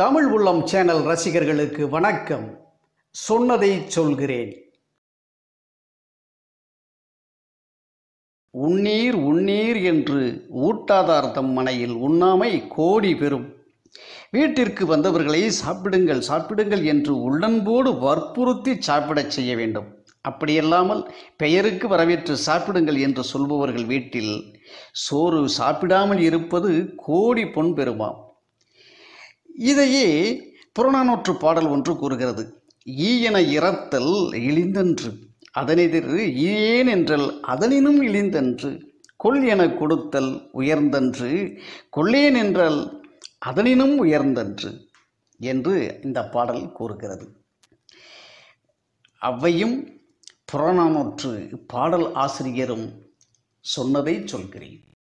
தமிழ் உள்ளம் சேனல் ரசிகர்களுக்கு வணக்கம் சொன்னதை சொல்கிறேன் உண்ணீர் உண்ணீர் என்று ஊட்டாதார்த்தம் மனையில் உண்ணாமை கோடி பெறும் வீட்டிற்கு வந்தவர்களை சாப்பிடுங்கள் சாப்பிடுங்கள் என்று உள்ளன்போடு வற்புறுத்தி சாப்பிடச் செய்ய வேண்டும் அப்படியல்லாமல் பெயருக்கு வரவேற்று சாப்பிடுங்கள் என்று சொல்பவர்கள் வீட்டில் சோறு சாப்பிடாமல் இருப்பது கோடி பொன் பெறுமாம் இதையே புறநானூற்று பாடல் ஒன்று கூறுகிறது என இறத்தல் இழிந்தன்று அதனெதிர் ஈயேன் என்றல் அதனினும் இழிந்தன்று கொள் என கொடுத்தல் உயர்ந்தன்று கொள்ளேன் என்றல் அதனினும் உயர்ந்தன்று என்று இந்த பாடல் கூறுகிறது அவ்வையும் புறநானூற்று பாடல் ஆசிரியரும் சொன்னதை சொல்கிறேன்